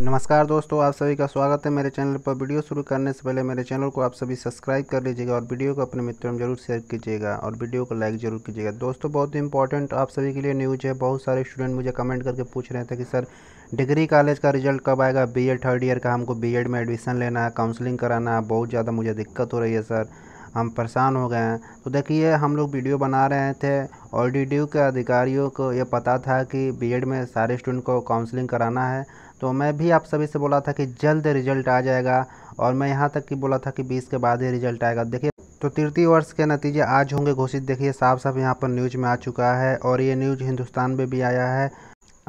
नमस्कार दोस्तों आप सभी का स्वागत है मेरे चैनल पर वीडियो शुरू करने से पहले मेरे चैनल को आप सभी सब्सक्राइब कर लीजिएगा और वीडियो को अपने मित्रों में जरूर शेयर कीजिएगा और वीडियो को लाइक जरूर कीजिएगा दोस्तों बहुत ही इंपॉर्टेंट आप सभी के लिए न्यूज़ है बहुत सारे स्टूडेंट मुझे कमेंट करके पूछ रहे थे कि सर डिग्री कॉलेज का रिजल्ट कब आएगा बी थर्ड ईयर का हमको बी में एडमिशन लेना है काउंसलिंग कराना है बहुत ज़्यादा मुझे दिक्कत हो रही है सर हम परेशान हो गए हैं तो देखिए हम लोग वीडियो बना रहे थे और डी के अधिकारियों को ये पता था कि बी में सारे स्टूडेंट को काउंसलिंग कराना है तो मैं भी आप सभी से बोला था कि जल्द रिजल्ट आ जाएगा और मैं यहाँ तक कि बोला था कि बीस के बाद ही रिजल्ट आएगा देखिए तो तृतीय वर्ष के नतीजे आज होंगे घोषित देखिए साफ साफ यहाँ पर न्यूज़ में आ चुका है और ये न्यूज़ हिंदुस्तान में भी आया है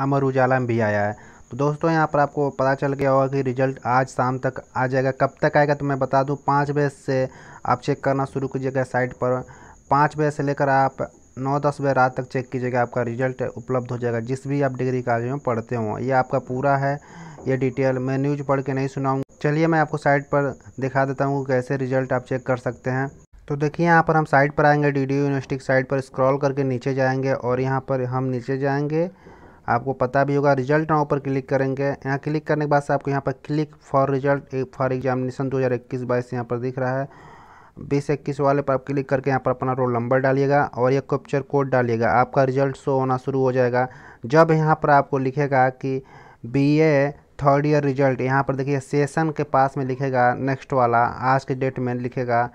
अमर उजाला में भी आया है तो दोस्तों यहाँ पर आपको पता चल गया होगा कि रिजल्ट आज शाम तक आ जाएगा कब तक आएगा तो मैं बता दूँ पाँच बजे से आप चेक करना शुरू कीजिएगा साइट पर पाँच बजे से लेकर आप नौ दस बजे रात तक चेक कीजिएगा आपका रिजल्ट उपलब्ध हो जाएगा जिस भी आप डिग्री कॉलेज में पढ़ते हों ये आपका पूरा है ये डिटेल मैं न्यूज़ पढ़ के नहीं सुनाऊँ चलिए मैं आपको साइट पर दिखा देता हूँ कैसे रिजल्ट आप चेक कर सकते हैं तो देखिए यहाँ पर हम साइट पर आएंगे डी डी यूनिवर्सिटी की साइट पर स्क्रॉल करके नीचे जाएंगे और यहाँ पर हम नीचे जाएंगे आपको पता भी होगा रिजल्ट नाउ पर क्लिक करेंगे यहाँ क्लिक करने के बाद से आपको यहाँ पर click for result for examination दो हज़ार इक्कीस बाईस यहाँ पर दिख रहा है बीस इक्कीस वाले पर आप क्लिक करके यहाँ पर अपना रोल नंबर डालिएगा और यह कैप्चर कोड डालिएगा आपका रिजल्ट शो होना शुरू हो जाएगा जब यहाँ पर आपको लिखेगा कि B A third year result यहाँ पर देखिए सेशन के पास में लिखेगा नेक्स्ट वाला आज के डेट में लिखेगा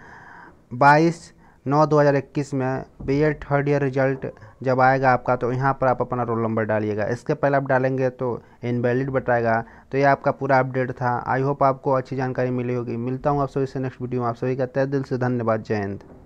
बाईस नौ दो हज़ार इक्कीस में B Ed third year result जब आएगा आपका तो यहाँ पर आप अपना रोल नंबर डालिएगा इसके पहले आप डालेंगे तो इनवैलिड बताएगा तो ये आपका पूरा अपडेट था आई होप आपको अच्छी जानकारी मिली होगी मिलता हूँ आप सभी से नेक्स्ट वीडियो में आप सभी का तय दिल से धन्यवाद जय हिंद